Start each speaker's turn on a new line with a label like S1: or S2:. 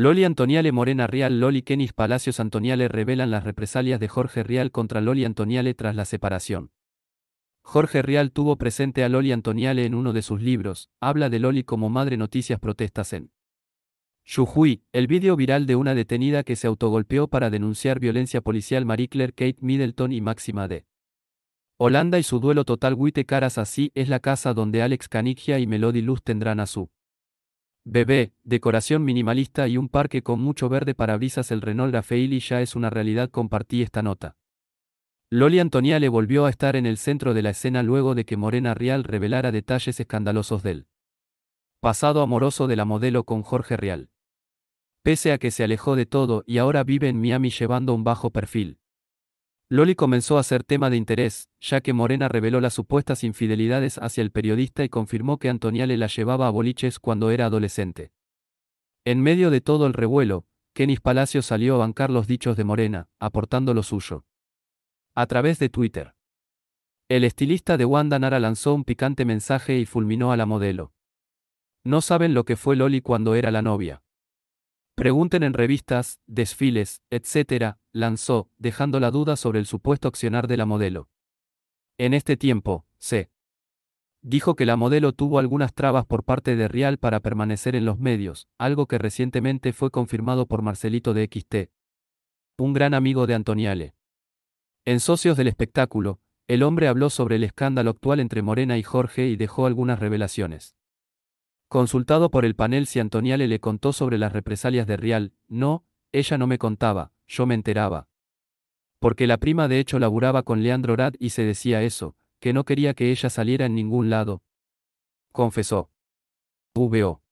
S1: Loli Antoniale Morena Real Loli Kenis Palacios Antoniale revelan las represalias de Jorge Real contra Loli Antoniale tras la separación. Jorge Real tuvo presente a Loli Antoniale en uno de sus libros, habla de Loli como madre noticias protestas en Jujuy, el vídeo viral de una detenida que se autogolpeó para denunciar violencia policial Marie Kate Middleton y Máxima D. Holanda y su duelo total Witte Caras así es la casa donde Alex Canigia y Melody Luz tendrán a su Bebé, decoración minimalista y un parque con mucho verde para brisas el Renault y ya es una realidad compartí esta nota. Loli Antonia le volvió a estar en el centro de la escena luego de que Morena Real revelara detalles escandalosos del pasado amoroso de la modelo con Jorge Real. Pese a que se alejó de todo y ahora vive en Miami llevando un bajo perfil, Loli comenzó a ser tema de interés, ya que Morena reveló las supuestas infidelidades hacia el periodista y confirmó que Antonia le la llevaba a boliches cuando era adolescente. En medio de todo el revuelo, Kenis Palacio salió a bancar los dichos de Morena, aportando lo suyo. A través de Twitter. El estilista de Wanda Nara lanzó un picante mensaje y fulminó a la modelo. No saben lo que fue Loli cuando era la novia. Pregunten en revistas, desfiles, etc., lanzó, dejando la duda sobre el supuesto accionar de la modelo. En este tiempo, C. dijo que la modelo tuvo algunas trabas por parte de Rial para permanecer en los medios, algo que recientemente fue confirmado por Marcelito de XT, un gran amigo de Antoniale. En Socios del Espectáculo, el hombre habló sobre el escándalo actual entre Morena y Jorge y dejó algunas revelaciones. Consultado por el panel si Antoniale le contó sobre las represalias de Rial, no, ella no me contaba, yo me enteraba. Porque la prima de hecho laburaba con Leandro Rad y se decía eso, que no quería que ella saliera en ningún lado. Confesó. VO.